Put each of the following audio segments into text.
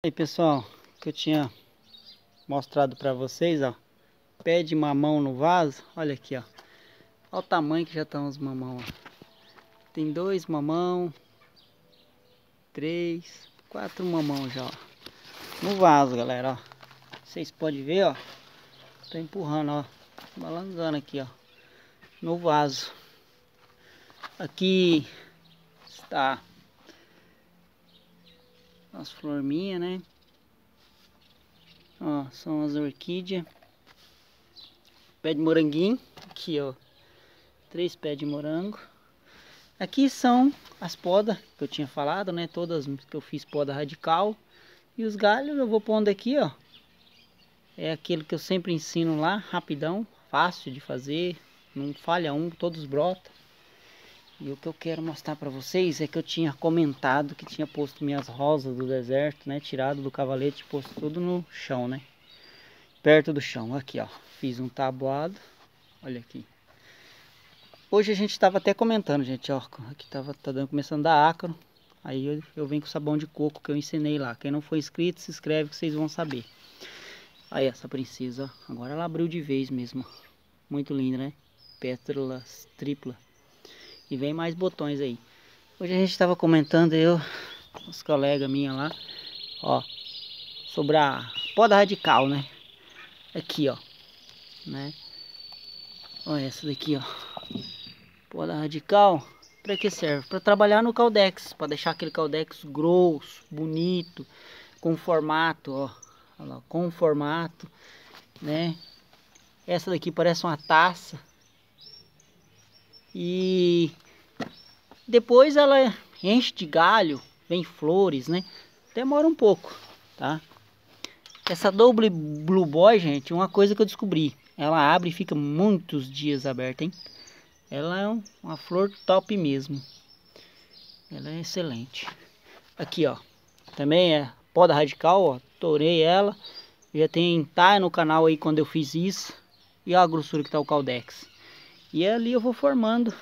Aí pessoal, que eu tinha mostrado para vocês, ó, pé de mamão no vaso, olha aqui, ó, olha o tamanho que já estão tá os mamão, ó. tem dois mamão, três, quatro mamão já, ó, no vaso galera, ó, vocês podem ver, ó, tô empurrando, ó, balançando aqui, ó, no vaso, aqui está as florminhas, né? Ó, são as orquídeas. Pé de moranguinho, aqui ó, três pés de morango. Aqui são as podas que eu tinha falado, né? Todas que eu fiz poda radical. E os galhos eu vou pondo aqui, ó. É aquele que eu sempre ensino lá, rapidão, fácil de fazer. Não falha um, todos brotam. E o que eu quero mostrar para vocês é que eu tinha comentado que tinha posto minhas rosas do deserto, né? Tirado do cavalete, posto tudo no chão, né? Perto do chão, aqui ó. Fiz um tabuado, olha aqui. Hoje a gente estava até comentando, gente, ó. Aqui tava, tá dando, começando a dar ácaro. Aí eu, eu venho com sabão de coco que eu ensinei lá. Quem não for inscrito, se inscreve que vocês vão saber. Aí essa princesa, agora ela abriu de vez mesmo. Muito linda, né? Pétalas tripla e vem mais botões aí. Hoje a gente estava comentando, eu, os colegas minha lá, ó, sobre a poda radical, né? Aqui, ó, né? Olha essa daqui, ó. Poda radical, para que serve? Para trabalhar no caldex, para deixar aquele caldex grosso, bonito, com formato, ó, olha lá, com formato, né? Essa daqui parece uma taça, e depois ela enche de galho, vem flores, né? Demora um pouco, tá? Essa Double Blue Boy, gente, uma coisa que eu descobri. Ela abre e fica muitos dias aberta, hein? Ela é uma flor top mesmo. Ela é excelente. Aqui, ó. Também é poda radical, ó. Torei ela. Já tem tá no canal aí quando eu fiz isso. E a grossura que tá o caldex. E ali eu vou formando,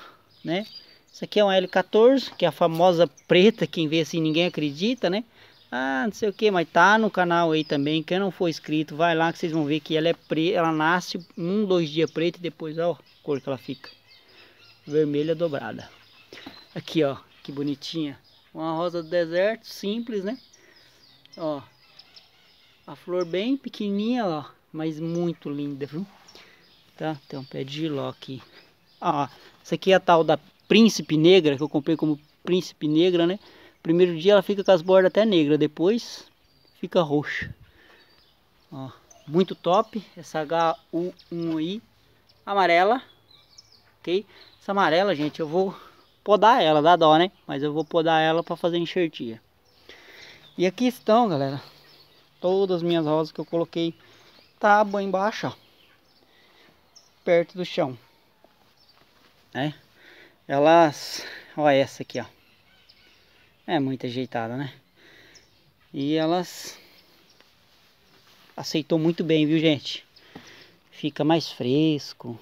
né? Isso aqui é um L14, que é a famosa preta, quem vê assim ninguém acredita, né? Ah, não sei o que, mas tá no canal aí também, quem não for inscrito, vai lá que vocês vão ver que ela é preta, ela nasce um, dois dias preta e depois, ó, a cor que ela fica. Vermelha dobrada. Aqui, ó, que bonitinha. Uma rosa do deserto, simples, né? Ó, a flor bem pequenininha, ó, mas muito linda, viu? Tá, tem um pé de ló aqui. Ah, essa aqui é a tal da Príncipe Negra, que eu comprei como Príncipe Negra, né? Primeiro dia ela fica com as bordas até negra, depois fica roxa. Ó, muito top, essa HU1i amarela, ok? Essa amarela, gente, eu vou podar ela, dá dó, né? Mas eu vou podar ela para fazer enxertia. E aqui estão, galera, todas as minhas rosas que eu coloquei tábua embaixo, ó, perto do chão né? Elas, ó essa aqui, ó. É muito ajeitada, né? E elas aceitou muito bem, viu, gente? Fica mais fresco,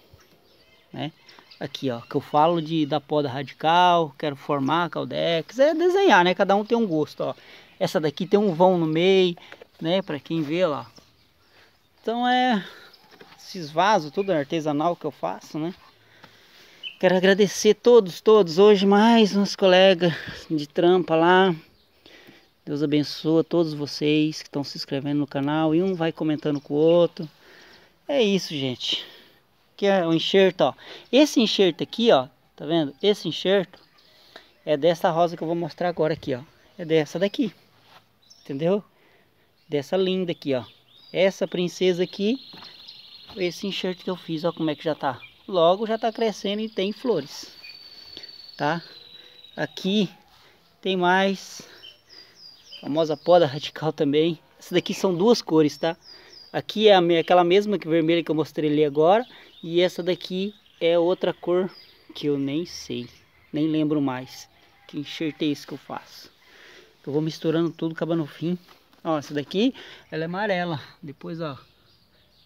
né? Aqui, ó, que eu falo de da poda radical, quero formar caldex, é desenhar, né? Cada um tem um gosto, ó. Essa daqui tem um vão no meio, né? Pra quem vê lá. Então é esses vasos tudo artesanal que eu faço, né? Quero agradecer todos, todos. Hoje mais uns colegas de trampa lá. Deus abençoe a todos vocês que estão se inscrevendo no canal e um vai comentando com o outro. É isso, gente. Que é o enxerto, ó. Esse enxerto aqui, ó, tá vendo? Esse enxerto é dessa rosa que eu vou mostrar agora aqui, ó. É dessa daqui. Entendeu? Dessa linda aqui, ó. Essa princesa aqui, esse enxerto que eu fiz, ó como é que já tá logo já está crescendo e tem flores tá aqui tem mais famosa poda radical também essa daqui são duas cores tá aqui é aquela mesma que vermelha que eu mostrei ali agora e essa daqui é outra cor que eu nem sei nem lembro mais que enxertei isso que eu faço eu vou misturando tudo acaba no fim ó essa daqui ela é amarela depois ó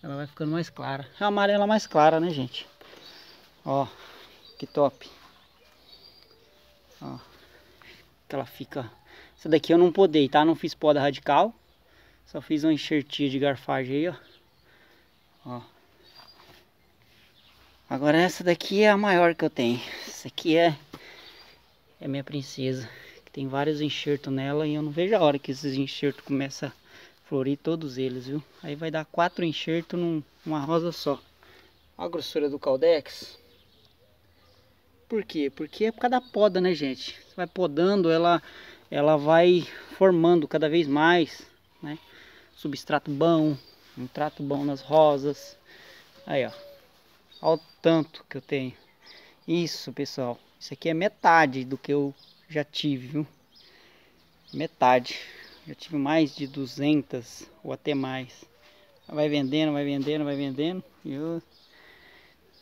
ela vai ficando mais clara é amarela mais clara né gente Ó, que top. Ó, que ela fica... Essa daqui eu não podei, tá? Não fiz poda radical. Só fiz uma enxertinho de garfagem aí, ó. ó. Agora essa daqui é a maior que eu tenho. Essa aqui é, é minha princesa. Que tem vários enxertos nela e eu não vejo a hora que esses enxertos começam a florir todos eles, viu? Aí vai dar quatro enxertos num, numa rosa só. Olha a grossura do caldex. Por quê? Porque é por causa da poda, né, gente? Você vai podando, ela, ela vai formando cada vez mais, né? Substrato bom, um trato bom nas rosas. Aí, ó. Olha o tanto que eu tenho. Isso, pessoal. Isso aqui é metade do que eu já tive, viu? Metade. Já tive mais de 200 ou até mais. Vai vendendo, vai vendendo, vai vendendo. E eu...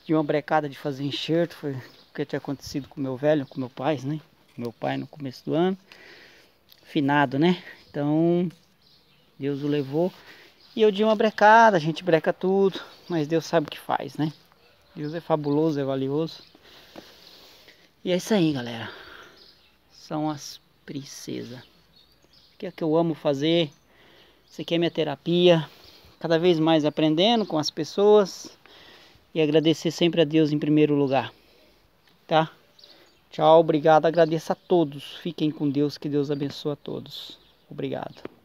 de uma brecada de fazer enxerto. Foi porque tinha acontecido com meu velho, com meu pai, né? Meu pai no começo do ano, finado, né? Então, Deus o levou. E eu dei uma brecada, a gente breca tudo, mas Deus sabe o que faz, né? Deus é fabuloso, é valioso. E é isso aí, galera. São as princesas. O que é que eu amo fazer? Isso aqui é minha terapia. Cada vez mais aprendendo com as pessoas. E agradecer sempre a Deus em primeiro lugar tá? Tchau, obrigado, agradeço a todos. Fiquem com Deus, que Deus abençoe a todos. Obrigado.